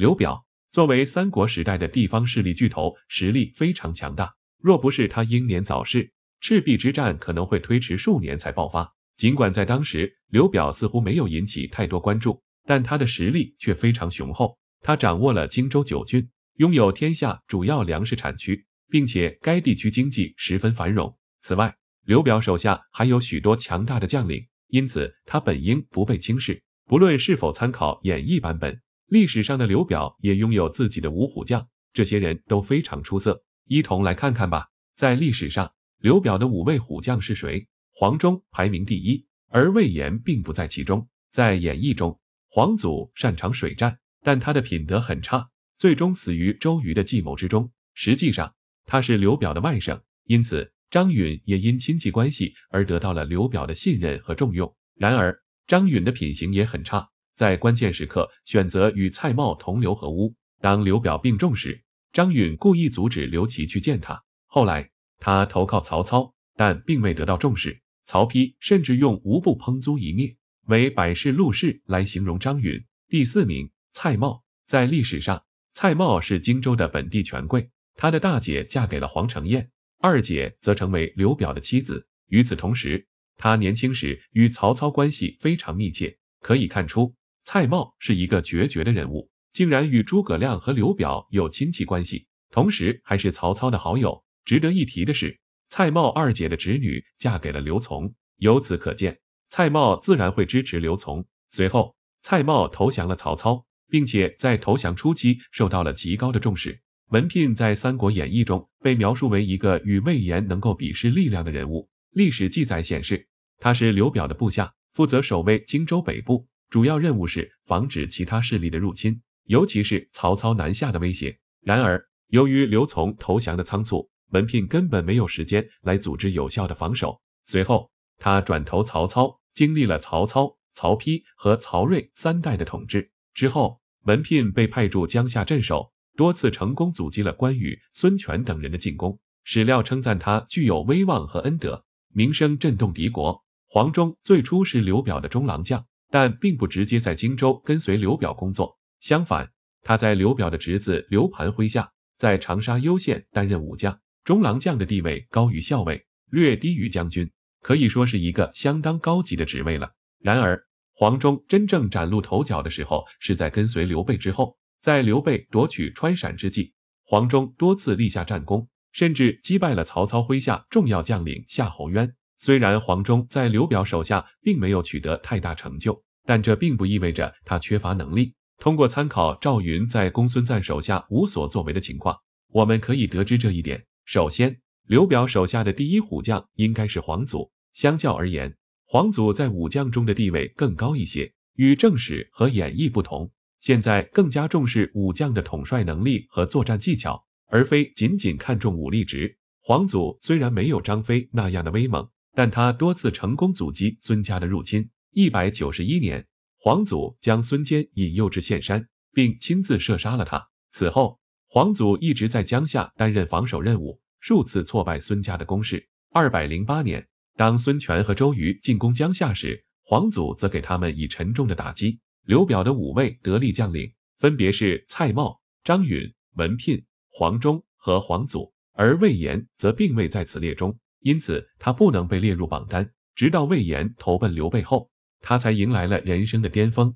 刘表作为三国时代的地方势力巨头，实力非常强大。若不是他英年早逝，赤壁之战可能会推迟数年才爆发。尽管在当时，刘表似乎没有引起太多关注，但他的实力却非常雄厚。他掌握了荆州九郡，拥有天下主要粮食产区，并且该地区经济十分繁荣。此外，刘表手下还有许多强大的将领，因此他本应不被轻视。不论是否参考演义版本。历史上的刘表也拥有自己的五虎将，这些人都非常出色，一同来看看吧。在历史上，刘表的五位虎将是谁？黄忠排名第一，而魏延并不在其中。在演义中，黄祖擅长水战，但他的品德很差，最终死于周瑜的计谋之中。实际上，他是刘表的外甥，因此张允也因亲戚关系而得到了刘表的信任和重用。然而，张允的品行也很差。在关键时刻选择与蔡瑁同流合污。当刘表病重时，张允故意阻止刘琦去见他。后来他投靠曹操，但并未得到重视。曹丕甚至用“无不烹诛一灭，为百世陆氏来形容张允。第四名，蔡瑁。在历史上，蔡瑁是荆州的本地权贵，他的大姐嫁给了黄承彦，二姐则成为刘表的妻子。与此同时，他年轻时与曹操关系非常密切，可以看出。蔡瑁是一个决绝的人物，竟然与诸葛亮和刘表有亲戚关系，同时还是曹操的好友。值得一提的是，蔡瑁二姐的侄女嫁给了刘琮，由此可见，蔡瑁自然会支持刘琮。随后，蔡瑁投降了曹操，并且在投降初期受到了极高的重视。文聘在《三国演义》中被描述为一个与魏延能够比试力量的人物。历史记载显示，他是刘表的部下，负责守卫荆州北部。主要任务是防止其他势力的入侵，尤其是曹操南下的威胁。然而，由于刘琮投降的仓促，文聘根本没有时间来组织有效的防守。随后，他转投曹操，经历了曹操、曹丕和曹睿三代的统治。之后，文聘被派驻江夏镇守，多次成功阻击了关羽、孙权等人的进攻。史料称赞他具有威望和恩德，名声震动敌国。黄忠最初是刘表的中郎将。但并不直接在荆州跟随刘表工作，相反，他在刘表的侄子刘盘麾下，在长沙攸县担任武将。中郎将的地位高于校尉，略低于将军，可以说是一个相当高级的职位了。然而，黄忠真正崭露头角的时候，是在跟随刘备之后，在刘备夺取川陕之际，黄忠多次立下战功，甚至击败了曹操麾下重要将领夏侯渊。虽然黄忠在刘表手下并没有取得太大成就，但这并不意味着他缺乏能力。通过参考赵云在公孙瓒手下无所作为的情况，我们可以得知这一点。首先，刘表手下的第一虎将应该是黄祖。相较而言，黄祖在武将中的地位更高一些。与正史和演义不同，现在更加重视武将的统帅能力和作战技巧，而非仅仅看重武力值。黄祖虽然没有张飞那样的威猛，但他多次成功阻击孙家的入侵。一百九十一年，黄祖将孙坚引诱至岘山，并亲自射杀了他。此后，黄祖一直在江夏担任防守任务，数次挫败孙家的攻势。二百零八年，当孙权和周瑜进攻江夏时，黄祖则给他们以沉重的打击。刘表的五位得力将领分别是蔡瑁、张允、文聘、黄忠和黄祖，而魏延则并未在此列中。因此，他不能被列入榜单。直到魏延投奔刘备后，他才迎来了人生的巅峰。